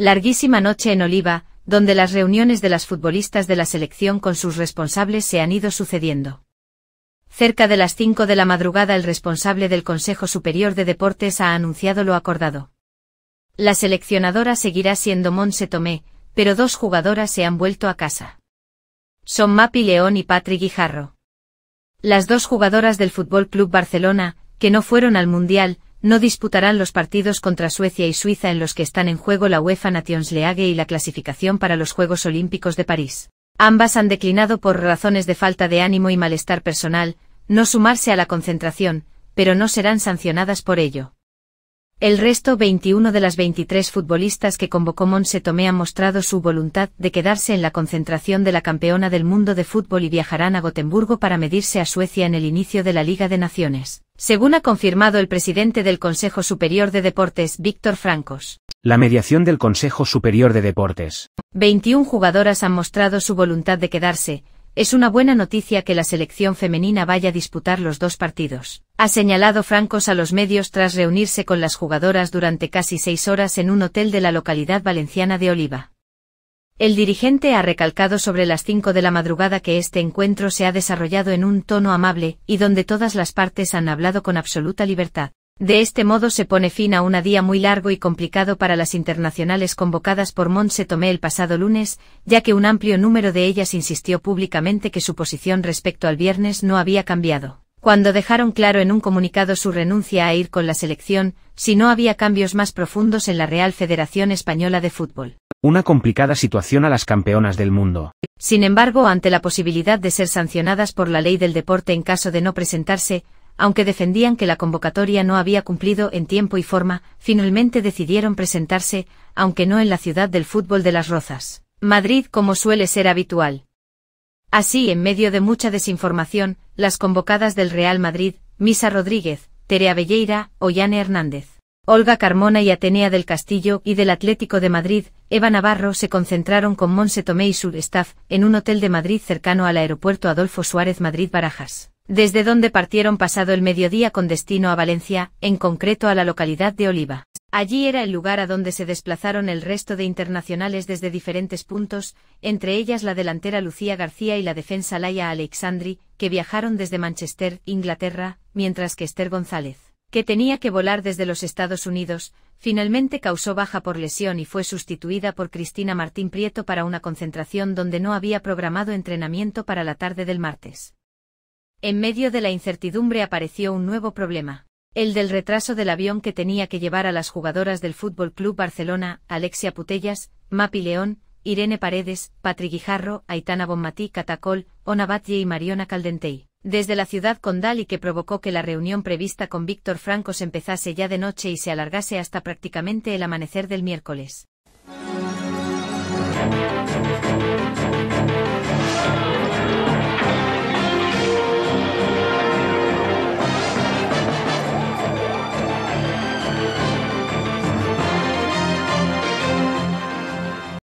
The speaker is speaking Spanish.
Larguísima noche en Oliva, donde las reuniones de las futbolistas de la selección con sus responsables se han ido sucediendo. Cerca de las 5 de la madrugada el responsable del Consejo Superior de Deportes ha anunciado lo acordado. La seleccionadora seguirá siendo Monse Tomé, pero dos jugadoras se han vuelto a casa. Son Mapi León y Patrick Guijarro. Las dos jugadoras del Fútbol Club Barcelona, que no fueron al Mundial, no disputarán los partidos contra Suecia y Suiza en los que están en juego la UEFA Nations League y la clasificación para los Juegos Olímpicos de París. Ambas han declinado por razones de falta de ánimo y malestar personal, no sumarse a la concentración, pero no serán sancionadas por ello. El resto 21 de las 23 futbolistas que convocó Monse Tomé han mostrado su voluntad de quedarse en la concentración de la campeona del mundo de fútbol y viajarán a Gotemburgo para medirse a Suecia en el inicio de la Liga de Naciones según ha confirmado el presidente del Consejo Superior de Deportes, Víctor Francos. La mediación del Consejo Superior de Deportes. 21 jugadoras han mostrado su voluntad de quedarse. Es una buena noticia que la selección femenina vaya a disputar los dos partidos. Ha señalado Francos a los medios tras reunirse con las jugadoras durante casi seis horas en un hotel de la localidad valenciana de Oliva. El dirigente ha recalcado sobre las 5 de la madrugada que este encuentro se ha desarrollado en un tono amable y donde todas las partes han hablado con absoluta libertad. De este modo se pone fin a un día muy largo y complicado para las internacionales convocadas por Montse Tomé el pasado lunes, ya que un amplio número de ellas insistió públicamente que su posición respecto al viernes no había cambiado. Cuando dejaron claro en un comunicado su renuncia a ir con la selección, si no había cambios más profundos en la Real Federación Española de Fútbol una complicada situación a las campeonas del mundo. Sin embargo, ante la posibilidad de ser sancionadas por la ley del deporte en caso de no presentarse, aunque defendían que la convocatoria no había cumplido en tiempo y forma, finalmente decidieron presentarse, aunque no en la ciudad del fútbol de las Rozas. Madrid como suele ser habitual. Así, en medio de mucha desinformación, las convocadas del Real Madrid, Misa Rodríguez, Terea Belleira o Yane Hernández. Olga Carmona y Atenea del Castillo y del Atlético de Madrid, Eva Navarro se concentraron con Monse Tomé y su staff en un hotel de Madrid cercano al aeropuerto Adolfo Suárez Madrid Barajas, desde donde partieron pasado el mediodía con destino a Valencia, en concreto a la localidad de Oliva. Allí era el lugar a donde se desplazaron el resto de internacionales desde diferentes puntos, entre ellas la delantera Lucía García y la defensa Laia Alexandri, que viajaron desde Manchester, Inglaterra, mientras que Esther González que tenía que volar desde los Estados Unidos, finalmente causó baja por lesión y fue sustituida por Cristina Martín Prieto para una concentración donde no había programado entrenamiento para la tarde del martes. En medio de la incertidumbre apareció un nuevo problema, el del retraso del avión que tenía que llevar a las jugadoras del Fútbol Club Barcelona, Alexia Putellas, Mapi León, Irene Paredes, Patri Guijarro, Aitana Bonmatí Catacol, Ona Batlle y Mariona Caldentey desde la ciudad condal y que provocó que la reunión prevista con Víctor Francos empezase ya de noche y se alargase hasta prácticamente el amanecer del miércoles.